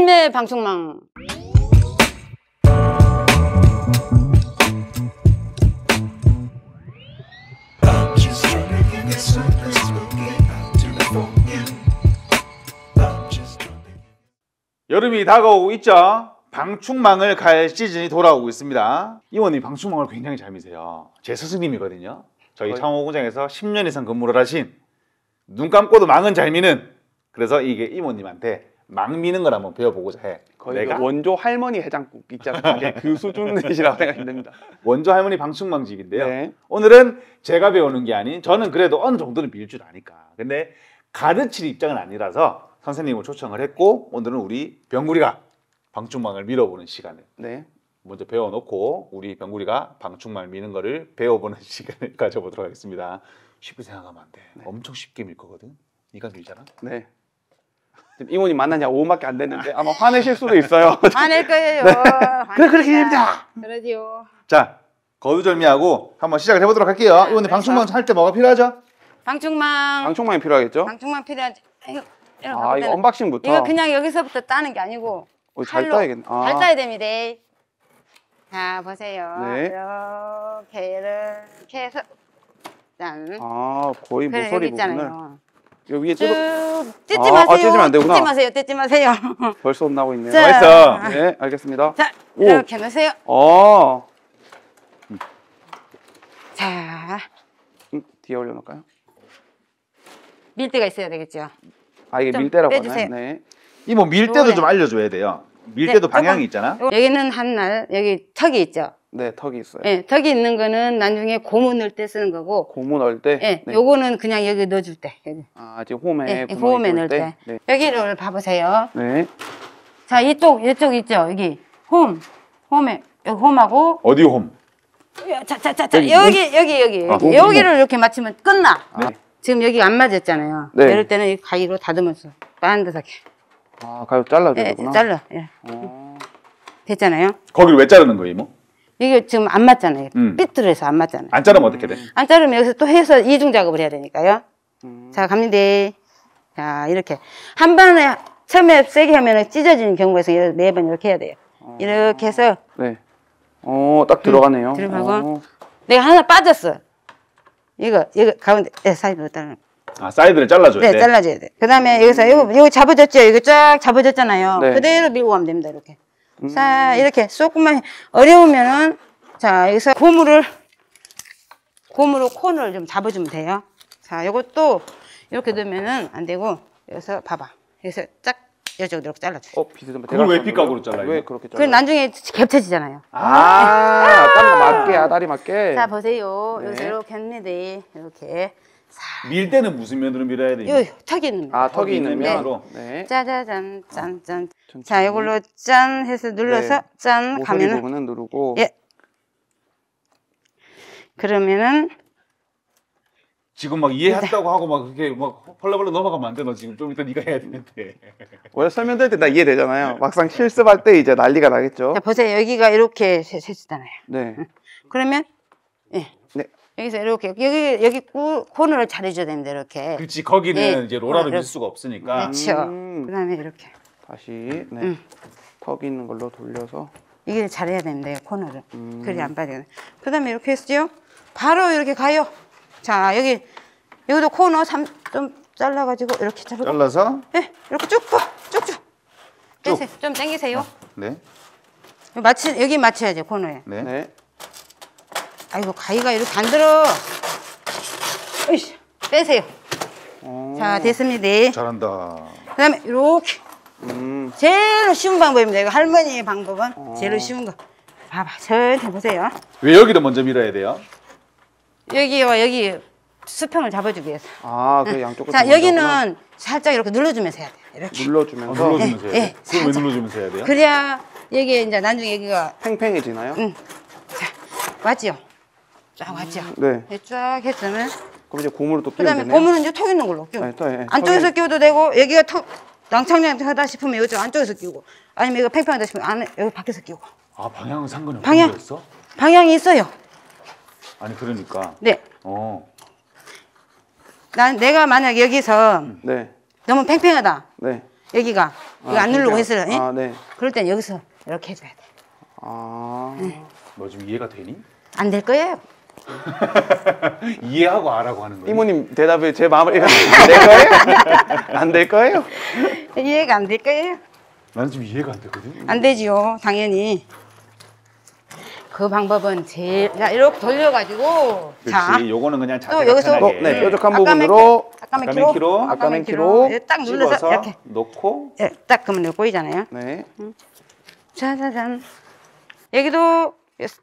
삶의 방충망 여름이 다가오고 있죠? 방충망을 갈 시즌이 돌아오고 있습니다. 이원님 방충망을 굉장히 잘 미세요. 제 스승님이거든요. 저희 창호 공장에서 10년 이상 근무를 하신 눈 감고도 망은 잘 미는 그래서 이게 이모님한테 막 미는 걸 한번 배워보고자 해. 거의 내가? 그 원조 할머니 해장국 있잖아요. 그 수준이시라고 생각 됩니다. 원조 할머니 방충망집인데요. 네. 오늘은 제가 배우는 게 아닌 저는 그래도 어느 정도는 밀 줄 아니까. 근데 가르칠 입장은 아니라서 선생님을 초청을 했고 오늘은 우리 병구리가 방충망을 밀어보는 시간을 네. 먼저 배워놓고 우리 병구리가 방충망 미는 거를 배워보는 시간을 가져보도록 하겠습니다. 쉽게 생각하면 안 돼. 네. 엄청 쉽게 밀 거거든. 네가 밀잖아. 네. 이모님 만난 지 5분밖에 안 됐는데 아마 화내실 수도 있어요. 화낼 거예요. 네. 그래 그렇게 됩니다. 그러지요. 자 거두절미하고 한번 시작을 해보도록 할게요. 이번에 네, 방충망 할 때 뭐가 필요하죠? 방충망. 방충망이 필요하겠죠? 방충망 필요하죠. 아 이거 언박싱부터. 이거 그냥 여기서부터 따는 게 아니고 어, 잘 따야겠네. 아. 잘 따야 됩니다. 자 보세요. 네. 이렇게 이렇게 해서 짠. 아 거의 모서리 부분을. 있잖아요. 여기 위에 뜯어. 뜯지 아, 아, 마세요. 아, 뜯으면 안 되구나. 뜯지 마세요. 뜯지 마세요. 벌써 혼나고 있네요. 자. 나이스. 네, 알겠습니다. 자, 오. 이렇게 놓으세요. 아. 자. 음, 뒤에 올려놓을까요? 밀대가 있어야 되겠죠. 아, 이게 밀대라고 하나요? 네. 이모 뭐 밀대도 좀 네. 알려줘야 돼요. 밀대도 네, 방향이 있잖아. 여기는 한 날, 여기 턱이 있죠. 네, 턱이 있어요. 예, 턱이 있는 거는 나중에 고무 넣을 때 쓰는 거고. 고무 넣을 때? 예, 네. 요거는 그냥 여기 넣어줄 때. 아, 지금 홈에. 예, 홈에 넣을 때. 네. 여기를 봐보세요. 네. 자, 이쪽, 이쪽 있죠? 여기. 홈. 홈에, 여기 홈하고. 어디 홈? 자, 자, 자, 자. 여기, 여기, 여기. 여기. 아, 여기를 이렇게 맞추면 끝나. 네. 지금 여기 안 맞았잖아요. 네. 이럴 때는 이 가위로 다듬어서 반듯하게. 아, 가위로 잘라줘야 예, 되구나. 예, 잘라. 예. 오. 어. 됐잖아요. 거기를 왜 자르는 거예요, 이모? 이게 지금 안 맞잖아요. 음. 삐뚤어서 안 맞잖아요. 안 자르면 어떻게 돼? 음. 안 자르면 여기서 또 해서 이중 작업을 해야 되니까요. 음. 자, 갑니다. 자, 이렇게. 한 번에 처음에 세게 하면 찢어지는 경우에서어 매번 이렇게 해야 돼요. 어. 이렇게 해서. 네. 어, 딱 들어가네요. 음, 들어가고. 오. 어. 내가 하나 빠졌어. 이거, 이거 가운데, 네, 사이드로 따르는 아, 사이드를 잘라줘야 네, 돼? 네, 잘라줘야 돼. 그 다음에 여기서, 이거, 이거 잡아줬죠? 이거 쫙 잡아줬잖아요. 네. 그대로 밀고 가면 됩니다, 이렇게. 자 음. 이렇게 조금만 어려우면은 자 여기서 고무를 고무로 콘을 좀 잡아주면 돼요 자요것도 이렇게 놓면은안 되고 여기서 봐봐 여기서 쫙 여쪽으로 이렇게 잘라줘 어 비트 좀 그걸 왜 빗각으로 잘라 왜 그렇게 잘라 그럼 나중에 겹쳐지잖아요 아, 아 다리 맞게 아다리 맞게 자 보세요 네. 여기서 이렇게 했는데 이렇게 밀 때는 무슨 면으로 밀어야 돼요? 요, 턱이 있는 아, 턱이 있는 면으로. 네. 짜자잔 짠짠. 자, 이걸로 아, 짠 해서 눌러서 네. 짠 모서리 가면은 부분은 누르고. 예. 그러면은 지금 막 이해했다고 하고 막그게막 펄러펄러 넘어가면 안 돼. 너 지금 좀 이따 네가 해야 되는데. 원래 설명될 때나 이해되잖아요. 막상 실습할 때 이제 난리가 나겠죠. 자, 보세요. 여기가 이렇게 해주잖아요. 네. 음. 그러면 예. 네. 여기서 이렇게 여기 여기 꾸, 코너를 잘해줘야 됩니다 이렇게 그렇지 거기는 네. 이제 로라로 어, 밀 수가 없으니까 그렇죠 음. 그다음에 이렇게 다시 네. 음. 턱 있는 걸로 돌려서 이게 잘해야 됩니다 코너를 음. 그래 안 빠져요 그다음에 이렇게 했어 바로 이렇게 가요 자 여기 여기도 코너 3, 좀 잘라가지고 이렇게 자르고 잘라서 네 이렇게 쭉 퍼, 쭉쭉 쭉. 좀 당기세요 어. 네 마치 여기 맞춰야죠 코너에 네. 네. 아이고 가위가 이렇게 안 들어 으이씨 빼세요 음. 자 됐습니다 잘한다 그 다음에 이렇게 음. 제일 쉬운 방법입니다 이거 할머니의 방법은 오. 어. 제일 쉬운 거 봐봐 저한테 보세요 왜 여기를 먼저 밀어야 돼요? 여기와 여기 수평을 잡아주기 위해서 아그 응. 양쪽을 자 여기는 하구나. 살짝 이렇게 눌러주면서 해야 돼요 이렇게 눌러주면서? 아, 눌러주면서 예, 해야 돼요? 예, 네, 그걸 왜 눌러주면서 해야 돼요? 그래야 여기 이제 나중에 여기가 팽팽해지나요? 응. 자, 맞지요? 쫙 아, 왔죠? 네. 네, 쫙 했으면 그럼 이제 고무로 또 끼우면 그다음에 고무는 이제 턱 있는 걸로 끼우고 네, 예, 예, 안쪽에서 턱이- 끼워도 되고 여기가 턱 낭창량 하다 싶으면 이쪽 안쪽에서 끼우고 아니면 이거 팽팽하다 싶으면 안에 여기 밖에서 끼우고 아 방향은 상관없는 방향. 방향이 있어요. 아니 그러니까. 네. 어. 난 내가 만약 여기서 네. 너무 팽팽하다. 네. 여기가 아, 이거 아, 안 누르고 했어요. 예? 아, 네. 그럴 땐 여기서 이렇게 해줘야 돼. 아. 너 네. 뭐 지금 이해가 되니? 안 될 거예요. 이해하고 아라고 하는 거예요. 이모님 대답에 제 마음을 안될 거예요? 안될 거예요? 이해가 안 될 거예요? 나는 지금 이해가 안 되거든. 안 되지요, 당연히. 그 방법은 제일 자 이렇게 돌려가지고 그렇지. 자 요거는 그냥 어, 자세가 또 여기서 편 어, 네, 음, 뾰족한 부분으로 아까맨키로 아까맨키로 딱 눌러서 이렇게 놓고 예, 딱 그러면 보이잖아요. 네. 음. 자잔 여기도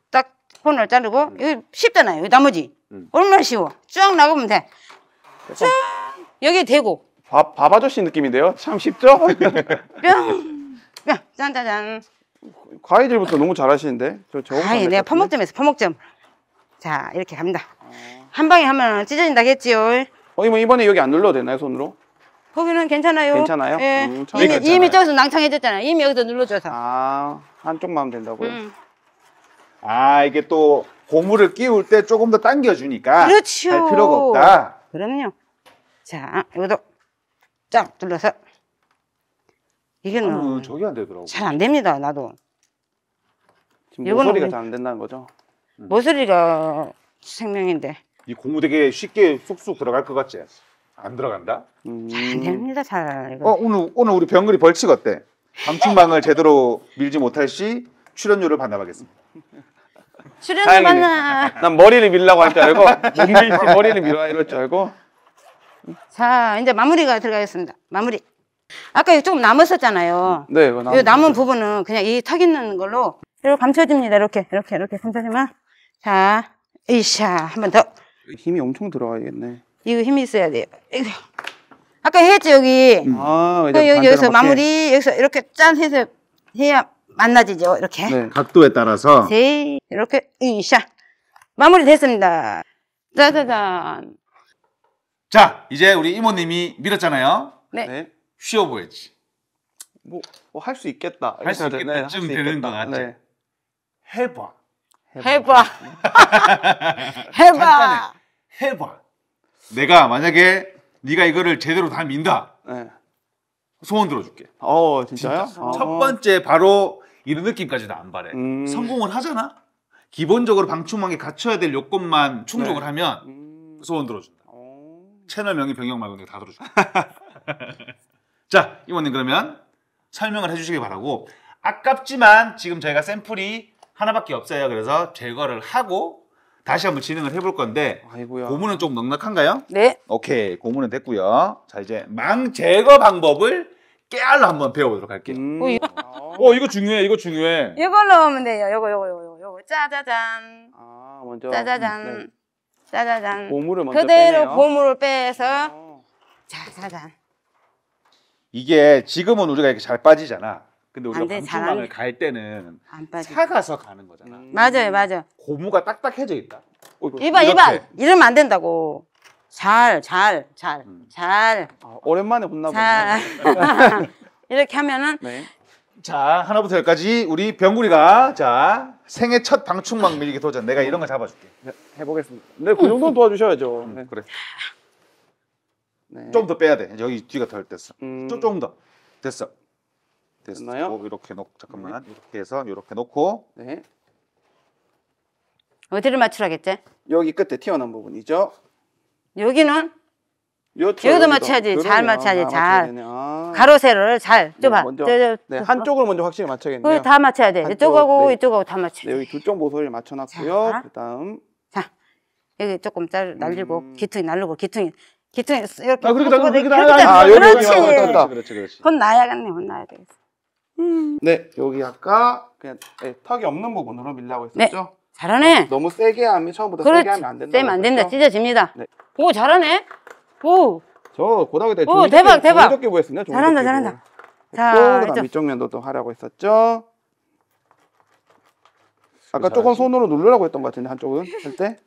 딱 폰을 자르고 이거 쉽잖아요. 여 나머지 음. 얼마나 쉬워. 쫙 나가면 돼. 쫙 여기 대고. 밥, 밥 아저씨 느낌인데요? 참 쉽죠? 뿅! 뿅! 짠짜잔. 과일들부터 너무 잘하시는데? 저, 저아 내가 네, 퍼먹점에서 파목점. 자, 이렇게 갑니다. 한 방에 하면 찢어진다겠지요. 어, 이번 뭐 이번에 여기 안 눌러도 되나요, 손으로? 거기는 괜찮아요. 괜찮아요? 예. 음, 이미, 괜찮아요. 이미 저기서 낭창해졌잖아요. 이미 여기서 눌러줘서. 아, 한쪽만 하면 된다고요? 음. 아 이게 또 고무를 끼울 때 조금 더 당겨주니까 그렇죠. 할 필요가 없다. 그럼요. 자, 이것도 쫙 둘러서 이게 는 뭐 저게 안 되더라고. 잘 안 됩니다. 나도 지금 이거는 모서리가 잘 안 된다는 거죠? 음. 모서리가 생명인데. 이 고무 되게 쉽게 쑥쑥 들어갈 것 같지? 안 들어간다? 음. 잘안 됩니다. 잘. 이거. 어 오늘 오늘 우리 병글이 벌칙 어때? 감춘망을 제대로 밀지 못할 시 출연료를 반납하겠습니다. 출연료 받나. 난 머리를 밀라고 할 줄 알고 몸밀 머리를 밀어야 이럴 줄 알고. 자 이제 마무리가 들어가겠습니다. 마무리. 아까 조금 남았었잖아요. 네, 이거 남은, 남은 부분은 그냥 이 턱 있는 걸로 이렇게 감춰줍니다. 이렇게 이렇게 이렇게 감춰주만자 이샤 한 번 더. 힘이 엄청 들어가야겠네. 이거 힘이 있어야 돼요. 이거. 아까 했지 여기. 음. 아, 그 여기 여기서 맞게. 마무리 여기서 이렇게 짠 해서 해야 만나지죠 이렇게 네, 각도에 따라서 세 이렇게 이샤 마무리 됐습니다 짜자잔 자 이제 우리 이모님이 밀었잖아요 네, 네. 쉬어 보이지 뭐 할수 뭐 있겠다 할 수 있겠다 쯤 되는 거 같아 네. 해봐 해봐 해봐 해봐 내가 만약에 네가 이거를 제대로 다 민다 네. 소원 들어줄게. 어 진짜요? 진짜. 어. 첫 번째 바로 이런 느낌까지는 안 바래. 음. 성공을 하잖아. 기본적으로 방충망에 갖춰야 될 요건만 네. 충족을 네. 하면 음. 소원 들어준다. 오. 채널명이 병영 말고 내다 들어준다. 자, 이모님 그러면 설명을 해주시기 바라고 아깝지만 지금 저희가 샘플이 하나밖에 없어요. 그래서 제거를 하고 다시 한번 진행을 해볼 건데 아이고야. 고무는 좀 넉넉한가요? 네. 오케이, 고무는 됐고요. 자, 이제 망 제거 방법을 깨알로 한번 배워보도록 할게요. 음. 어, 아. 어, 이거- 중요해 이거 중요해. 이걸로 하면 돼요. 요거 요거 요거 요거 짜자잔 아 먼저 짜자잔 네. 짜자잔 고무를 먼저 그대로 빼네요. 고무를 빼서 어. 짜자잔 이게 지금은 우리가 이렇게 잘 빠지잖아. 근데 우리가 방충망을 갈 때는 안 차가서 가는 거잖아. 음. 맞아요 맞아 고무가 딱딱해져 있다. 어, 이봐 이봐 이러면 안 된다고. 잘, 잘, 잘, 음. 잘. 아, 오랜만에 혼나 보네. 이렇게 하면은 네. 자 하나부터 열까지 우리 병구리가 자 생애 첫 방충망 밀기 도전. 내가 이런 거 잡아줄게. 해보겠습니다. 네, 그 정도는 도와주셔야죠. 음, 네. 그래. 네. 좀 더 빼야 돼. 여기 뒤가 덜 됐어. 음... 좀, 조금 더. 됐어. 됐어. 됐나요? 어, 이렇게 놓고 잠깐만. 네. 이렇게 해서 이렇게 놓고. 네. 어디를 맞추라겠지? 여기 끝에 튀어나온 부분이죠. 여기는 여쭤, 기도 맞춰야지. 잘 맞춰야지. 아, 잘. 아. 가로세를 로 잘. 네, 좁아. 네, 저, 저, 네, 한쪽을 먼저 확실히 맞춰야겠네요. 다 맞춰야 돼. 한쪽, 이쪽하고 네. 이쪽하고 다 맞춰. 야돼 네, 여기 두쪽 모서리를 맞춰놨고요. 그다음 자 여기 조금 잘 날리고 음. 기퉁이 날리고 기퉁이 기퉁이 이렇게. 아 그렇게 날고 그렇게 날고 아, 아, 그렇지. 그렇지 그렇지. 건 나야겠네. 건 나야 되겠어. 음. 네 여기 아까 그냥 네, 턱이 없는 부분으로 밀라고 네, 했었죠. 네. 잘하네. 어, 너무 세게 하면 처음부터 그렇지. 세게 하면 안 된다. 세면 안 된다. 찢어집니다. 네. 오 잘하네. 오. 저 고등학교 때 오, 대박, 대박. 종족기 보였습니다. 잘한다, 잘한다. 자, 그다음 이쪽 면도 또 하라고 했었죠. 아까 조금 손으로 누르라고 했던 것 같은데 한쪽은 할 때.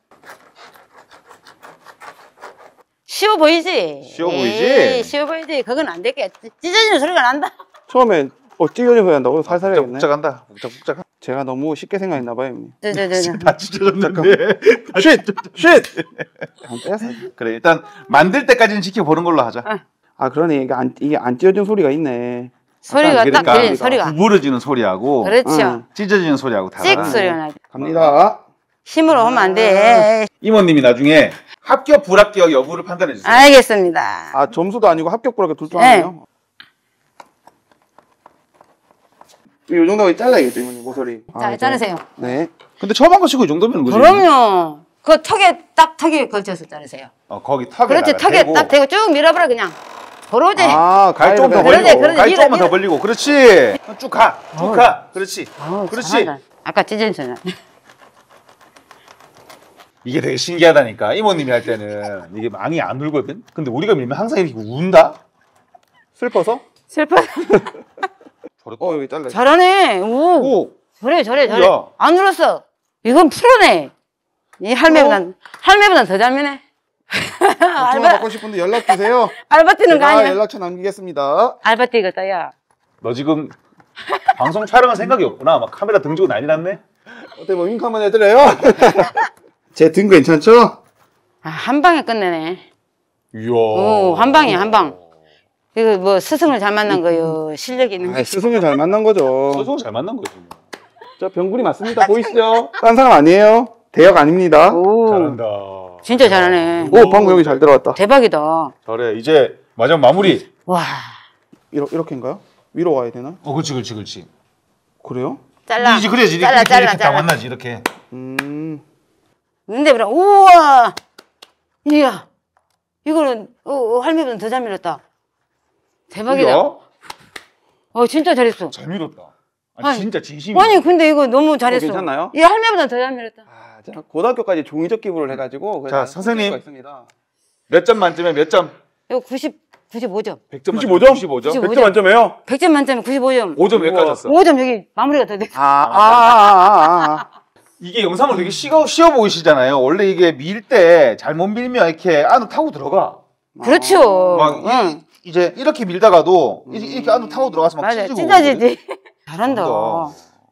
쉬워 보이지? 쉬워 보이지? 에이, 쉬워 보이지? 그건 안 되겠지. 찢어지는 소리가 난다. 처음에 어, 찢어진 소리 다고 살살 해야겠네. 묵작한다. 묵작묵작. 제가 너무 쉽게 생각했나 봐요, 형님. 네네네. 다 찢어졌는데. 쉿! 쉿! 아, 그래, 일단 만들 때까지는 지켜보는 걸로 하자. 아. 아, 그러네. 이게 안, 이게 안 찢어진 소리가 있네. 소리가 그러니까 딱 네, 들린 소리가. 구부러지는 소리하고. 그렇죠. 찢어지는 소리하고 다르 찍소리 갑니다. 힘으로 하면 안 돼. 이모님이 나중에 합격 불합격 여부를 판단해 주세요. 알겠습니다. 아 점수도 아니고 합격 불합격 둘 중 하나요? 네. 이 정도가 잘라야겠죠, 이모님, 모서리. 자, 아, 네. 자르세요. 네. 근데 처음 한거 치고 이 정도면 무슨. 그럼요. 그 턱에 딱 턱에 걸쳐서 자르세요. 어, 거기 턱에. 그렇지, 턱에 대고. 딱 대고 쭉 밀어버려, 그냥. 그러지. 아, 갈 조금 더 벌리고. 그러지, 갈조금더 벌리고. 그렇지. 쭉 가. 쭉 어. 가. 그렇지. 어, 그렇지. 잘하다. 아까 찢은 소리. 이게 되게 신기하다니까. 이모님이 할 때는 이게 많이 안 울거든. 근데 우리가 밀면 항상 이렇게 운다. 슬퍼서? 슬퍼서. 잘했다. 어 여기 잘라. 잘하네. 오. 오. 저래 저래 저래. 야. 안 울었어. 이건 프로네. 이 할매보단 어? 할매보단 더 잘미네. 아, 알바 받고 싶은데 연락 주세요. 알바 뛰는 거 아니야? 연락처 남기겠습니다. 알바 뛰겠다 야. 너 지금 방송 촬영할 생각이 없구나. 막 카메라 등지고 난리 났네. 어때 뭐윙크한면 애들래요 제등 괜찮죠? 아, 한 방에 끝내네. 이야. 오, 한 방이야, 한 방. 이거 뭐 스승을 잘 만난 음, 음. 거요. 실력 있는 거. 아이, 스승을 잘 만난 거죠. 소중을 잘 만난 거지. 저병구이 뭐. 맞습니다. 아, 보이시죠? 딴 사람 아니에요. 대역 아닙니다. 오. 잘한다. 진짜 잘하네. 오, 방금 여기 잘 들어갔다. 대박이다. 잘해. 이제 마지막 마무리. 와. 이러, 이렇게인가요? 위로 와야 되나? 어, 그렇지, 그렇지, 그렇지. 그래요? 잘라. 이제 그래야지. 이렇게, 잘라, 이렇게, 잘라, 이렇게 딱 잘라. 만나지 이렇게. 음. 근데 뭐라 우와. 이야. 이거는 어, 어, 할매보다 더 잘 밀었다. 대박이다. 어, 진짜 잘했어. 잘 밀었다. 아니, 아니, 진짜 진심. 아니 근데 이거 너무 잘했어. 괜찮나요? 이 할매보다 더잘 밀었다. 아, 제 고등학교까지 종이접 기부를 해가지고 자 선생님 몇 점 만점에 몇 점? 이거 90 95점. 100점 95점? 95점? 95점. 100점 만점에요? 100점 만점에 95점. 5점 왜 까졌어? 5점 여기 마무리가 더 돼. 아, 아, 아, 아, 아. 이게 영상으 되게 쉬워, 쉬워 보이시잖아요. 원래 이게 밀 때 잘못 밀면 이렇게 안으로 타고 들어가. 그렇죠. 막 응. 이제 이렇게 밀다가도 음. 이렇게 안으로 타고 들어가서 막 맞아, 찢어지고 찢어지지. 잘한다.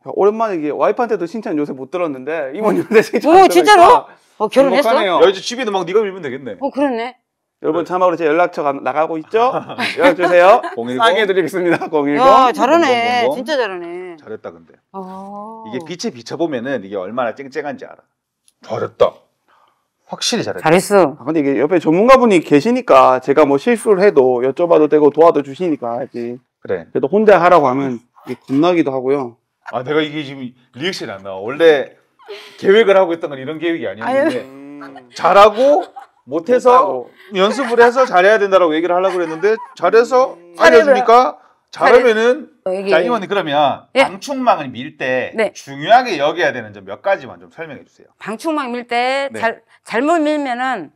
오랜만에 이게 와이프한테도 칭찬 요새 못 들었는데 이모님한테 음. 칭찬. 오 뭐, 진짜로? 어 결혼했어? 네요야 이제 집에는 막 네가 밀면 되겠네. 어 그렇네. 여러분 네. 참고로 제 연락처 가- 나가고 있죠? 연락 주세요. 010? 싸게 해드리겠습니다. 010. 야 잘하네. 멍멍멍 진짜 잘하네. 잘했다 근데. 어. 이게 빛에 비춰보면은 이게 얼마나 쨍쨍한지 알아. 잘했다. 확실히 잘했어. 잘했어. 아, 근데 이게 옆에 전문가분이 계시니까 제가 뭐 실수를 해도 여쭤봐도 되고 도와도 주시니까 하지. 그래. 그래도 혼자 하라고 하면 겁나기도 하고요. 아 내가 이게 지금 리액션이 안 나와. 원래 계획을 하고 있던 건 이런 계획이 아니었는데 음. 잘하고 못해서 연습을 해서 잘해야 된다고 얘기를 하려고 그랬는데 잘해서 알려주니까 잘하면은 여기... 어, 자, 이모님 그러면 예. 방충망을 밀때 네. 중요하게 여겨야 되는 점 몇 가지만 좀 설명해 주세요. 방충망 밀 때잘 네. 잘못 밀면은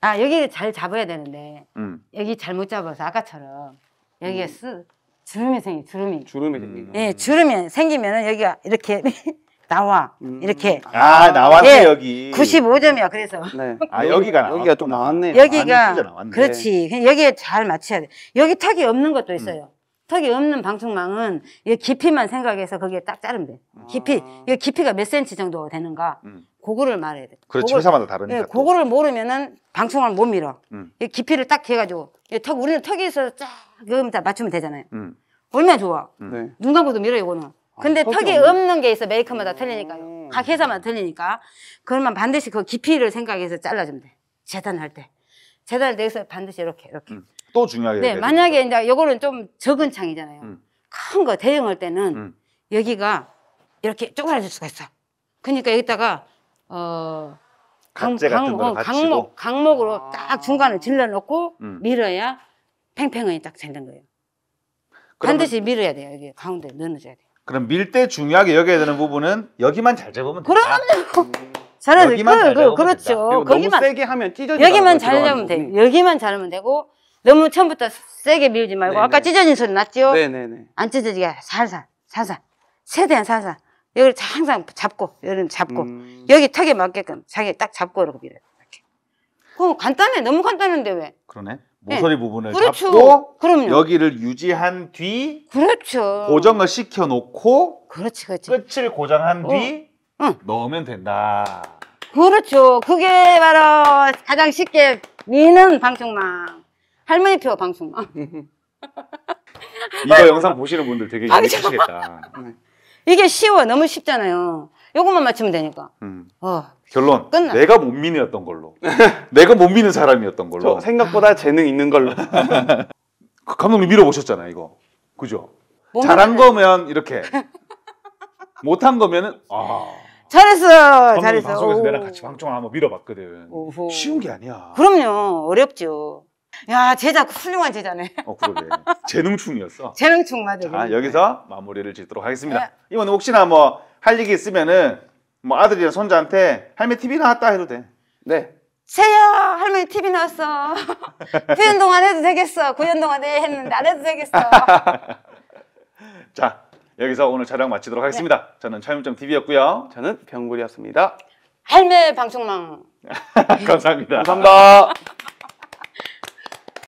아 여기 잘 잡아야 되는데 음. 여기 잘못 잡아서 아까처럼 여기에 음. 쓰 주름이 생기 주름이 주름이 음. 생기는 예 주름이 생기면은 여기가 이렇게 나와 음. 이렇게 아 나왔네 예, 여기 95점이야 그래서 네. 아 여기가 여기가 또 나왔네 여기가 그렇지 여기에 잘 맞춰야 돼 여기 턱이 없는 것도 음. 있어요 턱이 없는 방충망은 이 깊이만 생각해서 거기에 딱 자르면 돼. 아. 깊이. 이 깊이가 몇 센치 정도 되는가. 음. 그거를 말해야 돼. 그렇지. 그 회사마다 다르니까. 예, 고거를 모르면은 방충망을 못 밀어. 음. 이 깊이를 딱 해가지고. 이 턱, 우리는 턱이 있어서 쫙, 그럼 다 맞추면 되잖아요. 음. 얼마나 좋아. 음. 네. 눈 감고도 밀어, 이거는. 아, 근데 아, 턱이 없는... 없는 게 있어. 메이커마다 틀리니까요. 음. 각 회사마다 틀리니까. 그러면 반드시 그 깊이를 생각해서 잘라주면 돼. 재단할 때. 재단을 내서 반드시 이렇게, 이렇게. 음. 또 중요하게 네, 만약에 이제 요거는 좀 적은 창이잖아요. 음. 큰거 대형할 때는 음. 여기가 이렇게 쪼그라질 수가 있어. 그러니까 여기다가 어 강, 강, 강, 강목 강목으로 딱 중간을 질러놓고 음. 밀어야 팽팽하게 딱 되는 거예요. 반드시 밀어야 돼요. 여기 가운데 넣어줘야 돼요. 그럼 밀 때 중요하게 여겨야 되는 부분은 여기만 잘 잡으면 된다. 그럼요. 잘하는 그, 그, 그렇죠. 거기만 세게 하면 찢어지 여기만 잘 잡으면 돼. 여기만 잘하면 되고 너무 처음부터 세게 밀지 말고 네네. 아까 네. 찢어진 소리 났지요? 네네네. 네, 네. 안 찢어지게 살살 살살 최대한 살살 여기 항상 잡고 여름 기 잡고 음... 여기 턱에 맞게끔 자기 딱 잡고 이렇게 밀어그럼 간단해 너무 간단한데 왜? 그러네. 예. 모서리 네. 부분을 그렇죠. 잡고 그럼요. 여기를 유지한 뒤 그렇죠. 고정을 시켜 놓고 그렇지 그렇지. 끝을 고정한 어. 뒤 응. 넣으면 된다. 그렇죠. 그게 바로 가장 쉽게 미는 방충망. 할머니표 방송. 아. 이거 영상 보시는 분들 되게 재밌으시겠다. 아, 네. 이게 쉬워. 너무 쉽잖아요. 요것만 맞추면 되니까. 음. 어. 결론. 끝나. 내가 못 미는 걸로. 내가 못 미는 사람이었던 걸로. 생각보다 재능 있는 걸로. 감독님 밀어보셨잖아요, 이거. 그죠? 잘한 거면 이렇게. 못한 거면은, 아. 잘했어, 잘했어. 방송에서 오. 내랑 같이 방송을 한번 밀어봤거든. 오호. 쉬운 게 아니야. 그럼요. 어렵죠. 야, 제자, 훌륭한 제자네. 어, 그러네. 재능충이었어. 재능충, 맞아. 자, 그러니까. 여기서 마무리를 짓도록 하겠습니다. 네. 이번에 혹시나 뭐 할 얘기 있으면은 뭐 아들이랑 손자한테 할머 TV 나왔다 해도 돼. 네. 세야 할머니 TV 나왔어. 9년 동안 해도 되겠어. 9년 동안 해 했는데 안 해도 되겠어. 자, 여기서 오늘 촬영 마치도록 하겠습니다. 네. 저는 차윤정 TV였고요. 저는 병구리였습니다. 할매 방송망. 감사합니다. 감사합니다.